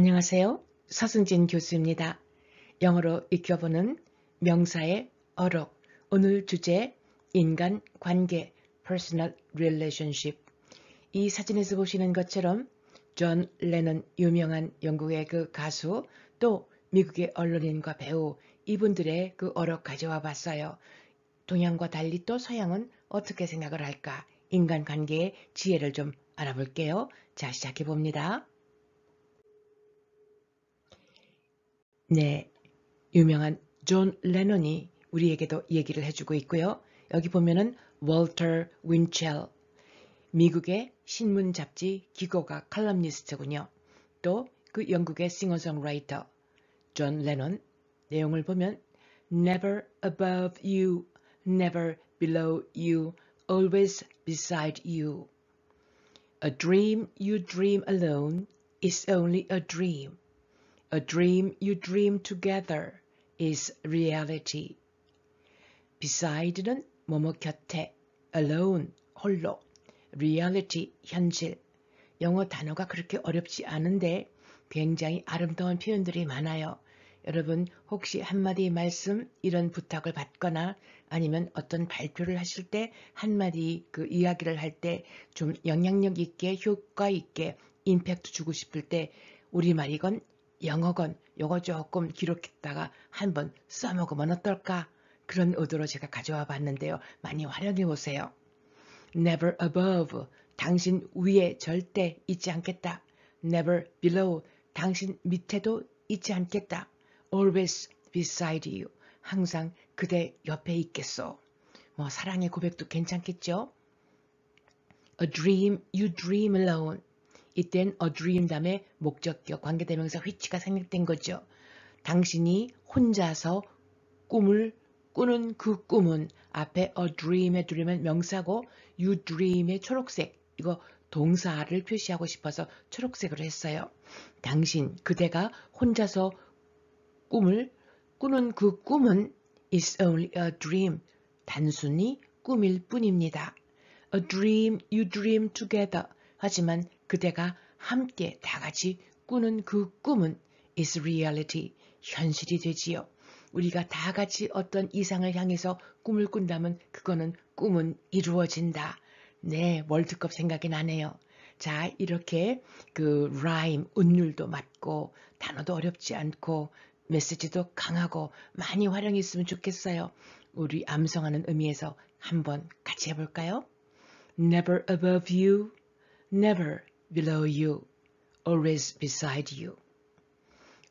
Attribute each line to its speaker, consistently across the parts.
Speaker 1: 안녕하세요. 서승진 교수입니다. 영어로 익혀보는 명사의 어록 오늘 주제 인간 관계 personal relationship 이 사진에서 보시는 것처럼 존 레넌 유명한 영국의 그 가수 또 미국의 언론인과 배우 이분들의 그 어록 가져와 봤어요. 동양과 달리 또 서양은 어떻게 생각을 할까? 인간관계의 지혜를 좀 알아볼게요. 자 시작해 봅니다. 네, 유명한 존 레논이 우리에게도 얘기를 해주고 있고요. 여기 보면은 월터 윈첼, 미국의 신문 잡지 기고가 칼럼니스트군요. 또 그 영국의 싱어송라이터 존 레논 내용을 보면 Never above you, never below you, always beside you. A dream you dream alone is only a dream. A dream you dream together is reality. beside는 뭐뭐 곁에, alone, 홀로, reality, 현실. 영어 단어가 그렇게 어렵지 않은데 굉장히 아름다운 표현들이 많아요. 여러분 혹시 한마디 말씀 이런 부탁을 받거나 아니면 어떤 발표를 하실 때 한마디 그 이야기를 할 때 좀 영향력 있게 효과 있게 임팩트 주고 싶을 때 우리말이건 영어건 요거 조금 기록했다가 한 번 써먹으면 어떨까? 그런 의도로 제가 가져와 봤는데요. 많이 활용해 보세요. Never above. 당신 위에 절대 있지 않겠다. Never below. 당신 밑에도 있지 않겠다. Always beside you. 항상 그대 옆에 있겠소. 뭐 사랑의 고백도 괜찮겠죠? A dream, you dream alone. 이땐 a dream담의 목적격 관계대명사 which가 생략된 거죠. 당신이 혼자서 꿈을 꾸는 그 꿈은 앞에 a dream의 dream은 명사고 you dream의 초록색 이거 동사를 표시하고 싶어서 초록색으로 했어요. 당신 그대가 혼자서 꿈을 꾸는 그 꿈은 is only a dream 단순히 꿈일 뿐입니다. A dream, you dream together. 하지만 그대가 함께 다 같이 꾸는 그 꿈은 is reality, 현실이 되지요. 우리가 다 같이 어떤 이상을 향해서 꿈을 꾼다면 그거는 꿈은 이루어진다. 네, 월드컵 생각이 나네요. 자, 이렇게 그 라임, 운율도 맞고 단어도 어렵지 않고 메시지도 강하고 많이 활용했으면 좋겠어요. 우리 암송하는 의미에서 한번 같이 해볼까요? Never above you, never below you, always beside you.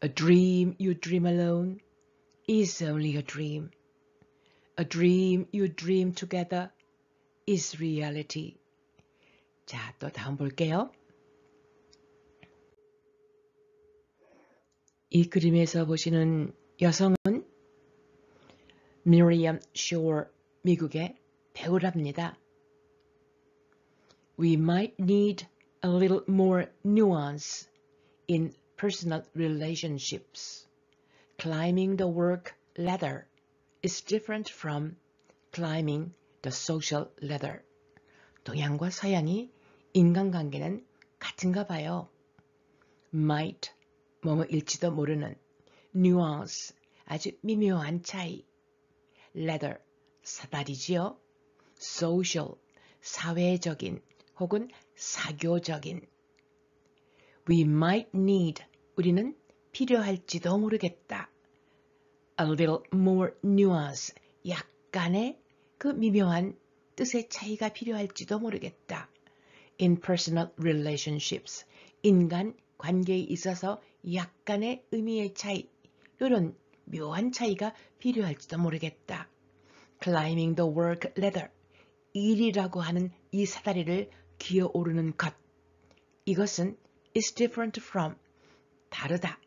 Speaker 1: A dream you dream alone is only a dream. A dream you dream together is reality. 자, 또 다음 볼게요. 이 그림에서 보시는 여성은 Miriam Shore, 미국의 배우랍니다. We might need a little more nuance in personal relationships. Climbing the work ladder is different from climbing the social ladder. 동양과 서양이 인간관계는 같은가 봐요. might, 뭐뭐일지도 모르는 nuance, 아주 미묘한 차이. ladder, 사다리지요. social, 사회적인 혹은 사교적인 We might need 우리는 필요할지도 모르겠다. A little more nuance 약간의 그 미묘한 뜻의 차이가 필요할지도 모르겠다. In personal relationships 인간 관계에 있어서 약간의 의미의 차이 이런 묘한 차이가 필요할지도 모르겠다. Climbing the work ladder 일이라고 하는 이 사다리를 기어오르는 것. 이것은 is different from 다르다.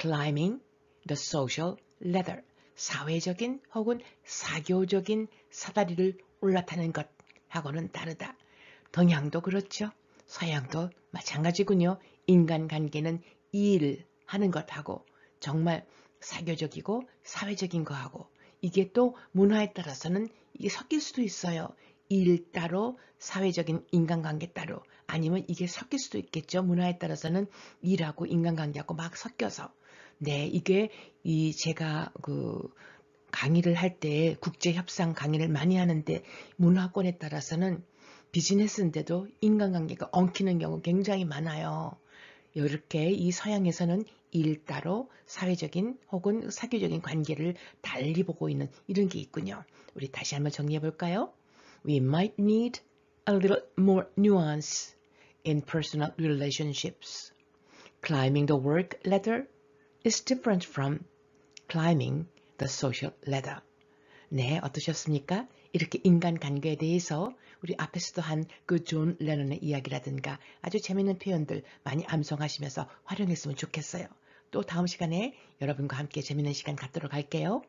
Speaker 1: climbing the social ladder 사회적인 혹은 사교적인 사다리를 올라타는 것하고는 다르다. 동양도 그렇죠. 서양도 마찬가지군요. 인간관계는 일 하는 것하고 정말 사교적이고 사회적인 거하고 이게 또 문화에 따라서는 이게 섞일 수도 있어요. 일 따로, 사회적인 인간관계 따로, 아니면 이게 섞일 수도 있겠죠. 문화에 따라서는 일하고 인간관계하고 막 섞여서. 네, 이게 이 제가 그 강의를 할 때 국제 협상 강의를 많이 하는데 문화권에 따라서는 비즈니스인데도 인간관계가 엉키는 경우 굉장히 많아요. 이렇게 이 서양에서는 일 따로 사회적인 혹은 사교적인 관계를 달리 보고 있는 이런 게 있군요. 우리 다시 한번 정리해 볼까요? we might need a little more nuance in personal relationships. Climbing the work ladder is different from climbing the social ladder. 네, 어떠셨습니까? 이렇게 인간관계에 대해서 우리 앞에서도 한 그 존 레논의 이야기라든가 아주 재밌는 표현들 많이 암송하시면서 활용했으면 좋겠어요. 또 다음 시간에 여러분과 함께 재밌는 시간 갖도록 할게요.